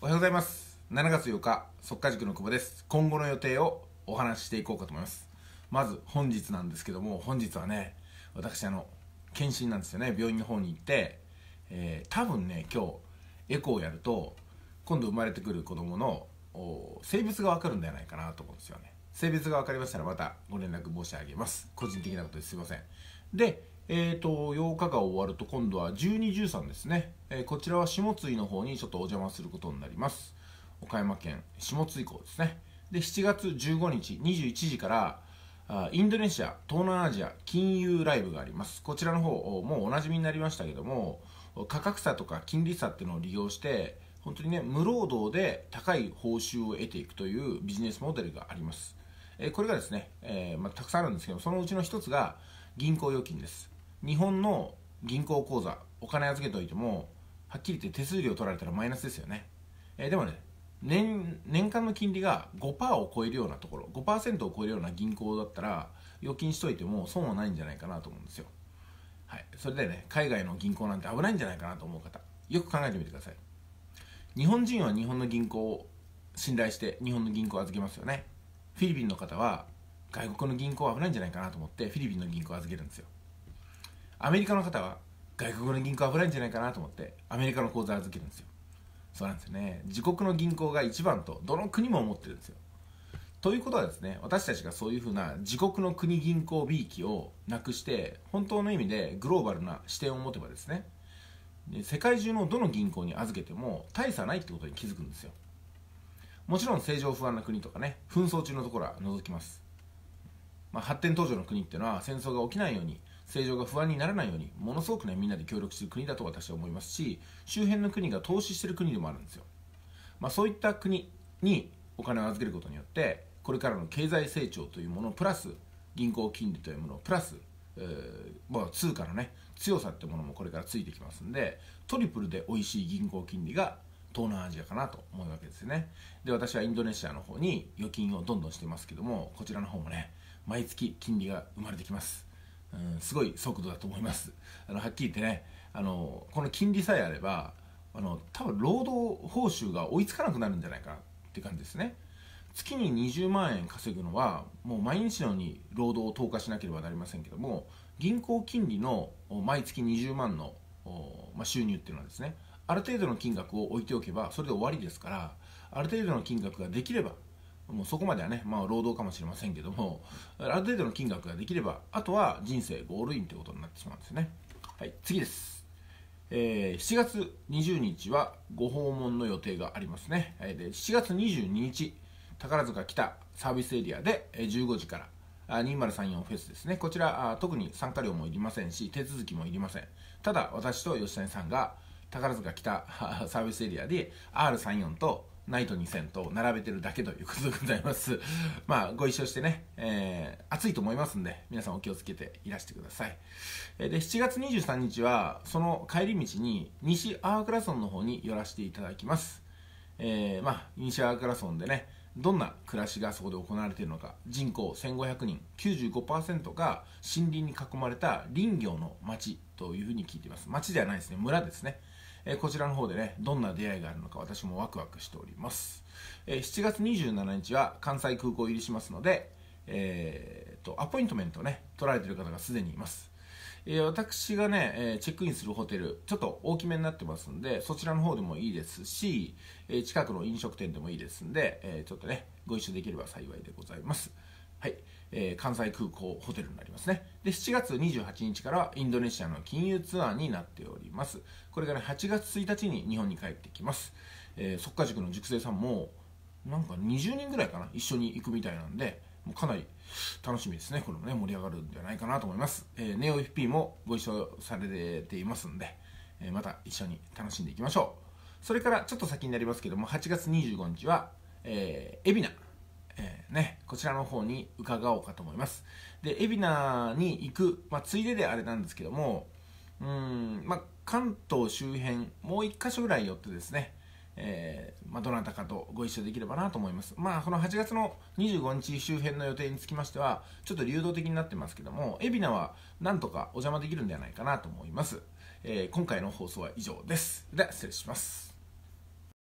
おはようございます7月8日速稼塾の久保です今後の予定をお話ししていこうかと思いますまず本日なんですけども本日はね私あの検診なんですよね病院の方に行って、えー、多分ね今日エコーをやると今度生まれてくる子供の性別が分かるんじゃないかなと思うんですよね性別が分かりましたらまたご連絡申し上げます個人的なことですいませんで、えーと、8日が終わると今度は12、13ですね、えー、こちらは下津井の方にちょっとお邪魔することになります岡山県下津井港ですねで7月15日21時からあインドネシア東南アジア金融ライブがありますこちらの方もうおなじみになりましたけども価格差とか金利差っていうのを利用して本当にね無労働で高い報酬を得ていくというビジネスモデルがあります、えこれがですね、えー、まあ、たくさんあるんですけどそのうちの一つが銀行預金です日本の銀行口座お金預けておいてもはっきり言って手数料取られたらマイナスですよね、えー、でもね年年間の金利が5%を超えるようなところ5%を超えるような銀行だったら預金しといても損はないんじゃないかなと思うんですよ、はい、それでね海外の銀行なんて危ないんじゃないかなと思う方よく考えてみてください日本人は日本の銀行を信頼して日本の銀行を預けますよねフィリピンの方は外国の銀行は危ないんじゃないかなと思ってフィリピンの銀行を預けるんですよアメリカの方は外国の銀行危ないんじゃないかなと思ってアメリカの口座預けるんですよそうなんですよね自国の銀行が一番とどの国も思ってるんですよということはですね私たちがそういうふうな自国の国銀行 B 機をなくして本当の意味でグローバルな視点を持てばですね世界中のどの銀行に預けても大差ないってことに気づくんですよもちろん政情不安な国とかね紛争中のところは除きます、まあ、発展途上の国っていうのは戦争が起きないように政情が不安にならないようにものすごくねみんなで協力してる国だと私は思いますし周辺の国が投資している国でもあるんですよ、まあ、そういった国にお金を預けることによってこれからの経済成長というものプラス銀行金利というものプラス、えー、まあ、通貨のね強さってものもこれからついてきますんでトリプルで美味しい銀行金利が東南アジアかなと思うわけですねで私はインドネシアの方に預金をどんどんしてますけどもこちらの方もね毎月金利が生まれてきますうん、すごい速度だと思いますあのはっきり言ってねあのこの金利さえあればあの多分労働報酬が追いつかなくなるんじゃないかなって感じですね月に20万円稼ぐのはもう毎日のように労働を投下しなければなりませんけども銀行金利の毎月20万の、まあ、収入っていうのはですねある程度の金額を置いておけばそれで終わりですからある程度の金額ができればもうそこまではね、まあ、労働かもしれませんけどもある程度の金額ができればあとは人生ゴールインということになってしまうんですねはい次です、えー、7月20日はご訪問の予定がありますね、えー、で7月22日宝塚北サービスエリアで15時から2034フェスですねこちら特に参加料もいりませんし手続きもいりませんただ私と吉谷さんが宝塚北サービスエリアで R34 とナイト2000と並べてるだけということでございます。まあ、ご一緒してね、えー、暑いと思いますんで、皆さんお気をつけていらしてください。えで、7月23日は、その帰り道に、西アークラソンの方に寄らせていただきます。えー、まあ、西アークラソンでね、どんな暮らしがそこで行われているのか人口1500人95%が森林に囲まれた林業の町というふうに聞いています町ではないですね村ですねえこちらの方でね、どんな出会いがあるのか私もワクワクしております。え7月27日は関西空港入りしますので、えー、と、アポイントメントね、取られてる方がすでにいます。え私がね、えチェックインするホテル、ちょっと大きめになってますんで、そちらの方でもいいですし、え近くの飲食店でもいいですんで、えちょっとね、ご一緒できれば幸いでございます。はいえー、関西空港ホテルになりますねで7月28日からはインドネシアの金融ツアーになっておりますこれから8月1日に日本に帰ってきます、えー、速稼塾の塾生さんもなんか20人ぐらいかな一緒に行くみたいなんでもうかなり楽しみですねこれもね盛り上がるんじゃないかなと思います、えー、ネオ FP もご一緒されていますんで、えー、また一緒に楽しんでいきましょうそれからちょっと先になりますけども8月25日は、えー、海老名えー、ね、こちらの方に伺おうかと思います。で、海老名に行く、まあ、ついでであれなんですけども、うん、まあ、関東周辺、もう1箇所ぐらい寄ってですね、えー、まあ、どなたかとご一緒できればなと思います。まあ、この8月の25日周辺の予定につきましては、ちょっと流動的になってますけども、海老名はなんとかお邪魔できるんではないかなと思います。えー、今回の放送は以上です。では、失礼します。